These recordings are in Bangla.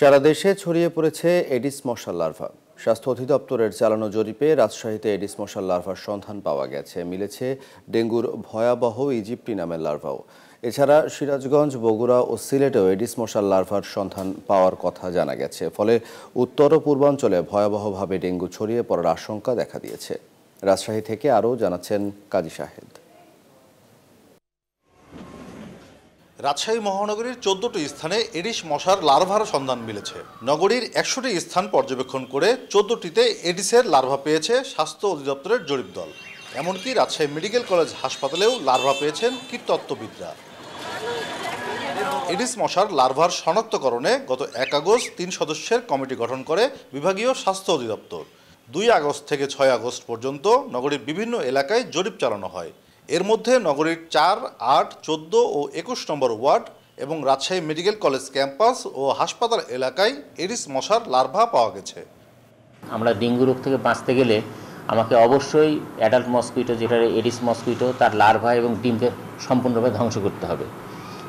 সারা দেশে ছড়িয়ে পড়েছে এডিস মশাল লার্ভা স্বাস্থ্য অধিদপ্তরের চালানো জরিপে রাজশাহীতে এডিস মশাল লার্ভার সন্ধান পাওয়া গেছে মিলেছে ডেঙ্গুর ভয়াবহ ইজিপ্টি নামের লার্ভাও এছাড়া সিরাজগঞ্জ বগুড়া ও সিলেটেও এডিস মশাল লার্ভার সন্ধান পাওয়ার কথা জানা গেছে ফলে উত্তর ও পূর্বাঞ্চলে ভয়াবহভাবে ডেঙ্গু ছড়িয়ে পড়ার আশঙ্কা দেখা দিয়েছে রাজশাহী থেকে আরও জানাচ্ছেন কাজী সাহেব রাজশাহী মহানগরীর চোদ্দটি স্থানে এডিস মশার লার্ভার সন্ধান মিলেছে নগরীর একশোটি স্থান পর্যবেক্ষণ করে চোদ্দটিতে এডিসের লার্ভা পেয়েছে স্বাস্থ্য অধিদপ্তরের জরিপ দল এমনকি রাজশাহী মেডিকেল কলেজ হাসপাতালেও লার্ভা পেয়েছেন কীটতত্ত্ববিদরা এডিস মশার লার্ভার শনাক্তকরণে গত এক আগস্ট তিন সদস্যের কমিটি গঠন করে বিভাগীয় স্বাস্থ্য অধিদপ্তর দুই আগস্ট থেকে ছয় আগস্ট পর্যন্ত নগরীর বিভিন্ন এলাকায় জরিপ চালানো হয় এর মধ্যে নগরীর চার আট চোদ্দ ও একুশ নম্বর ওয়ার্ড এবং রাজশাহী মেডিকেল কলেজ ক্যাম্পাস ও হাসপাতাল এলাকায় এডিস মশার লার্ভা পাওয়া গেছে আমরা ডেঙ্গু রোগ থেকে বাঁচতে গেলে আমাকে অবশ্যই অ্যাডাল্ট মস্কুইটো যেটা এডিস মস্কুইটো তার লার্ভা এবং ডিমকে সম্পূর্ণভাবে ধ্বংস করতে হবে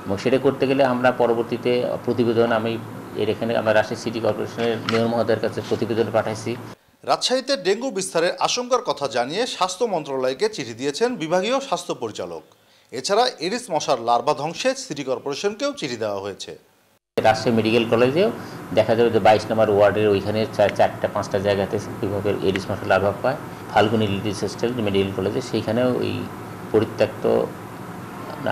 এবং সেটা করতে গেলে আমরা পরবর্তীতে প্রতিবেদন আমি এর এখানে আমরা রাজশাহী সিটি কর্পোরেশনের মেয়র মহোদয়ের কাছে প্রতিবেদন পাঠাইছি রাজশাহীতে ডেঙ্গু বিস্তারের আশঙ্কার কথা জানিয়ে স্বাস্থ্য মন্ত্রণালয়কে চিঠি দিয়েছেন বিভাগীয় স্বাস্থ্য পরিচালক এছাড়া এরিস মশার লার্ভা ধ্বংসে সিটি কর্পোরেশনকেও চিঠি দেওয়া হয়েছে রাজশাহী মেডিকেল কলেজেও দেখা যাবে যে বাইশ নম্বর ওয়ার্ডের ওইখানে চারটা পাঁচটা জায়গাতে বিভাগের এরিস মশার লার্ভা পায় ফাল্গুনি লিটিস হোস্টেল মেডিকেল কলেজে সেইখানেও ওই পরিত্যক্ত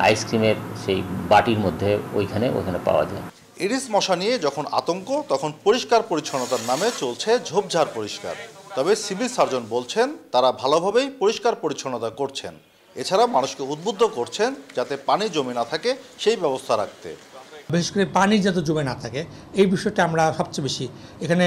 আইসক্রিমের সেই বাটির মধ্যে ওইখানে ওইখানে পাওয়া যায় ইডিস মশা নিয়ে যখন আতঙ্ক তখন পরিষ্কার পরিচ্ছন্নতার নামে চলছে ঝোপঝাড় পরিষ্কার তবে সিভিল সার্জন বলছেন তারা ভালোভাবেই পরিষ্কার পরিচ্ছন্নতা করছেন এছাড়া মানুষকে উদ্বুদ্ধ করছেন যাতে পানি জমে না থাকে সেই ব্যবস্থা রাখতে বিশেষ করে পানি যাতে জমে না থাকে এই বিষয়টা আমরা সবচেয়ে বেশি এখানে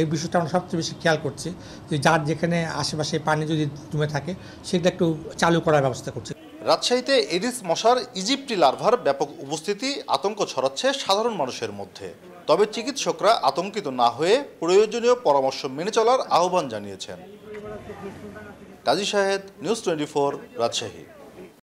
এই বিষয়টা আমরা সবচেয়ে বেশি খেয়াল করছি যে যার যেখানে আশেপাশে পানি যদি জমে থাকে সেটা একটু চালু করার ব্যবস্থা করছে রাজশাহীতে এডিস মশার ইজিপ্টি লার্ভার ব্যাপক উপস্থিতি আতঙ্ক ছড়াচ্ছে সাধারণ মানুষের মধ্যে তবে চিকিৎসকরা আতঙ্কিত না হয়ে প্রয়োজনীয় পরামর্শ মেনে চলার আহ্বান জানিয়েছেন কাজী সাহেদ নিউজ টোয়েন্টি রাজশাহী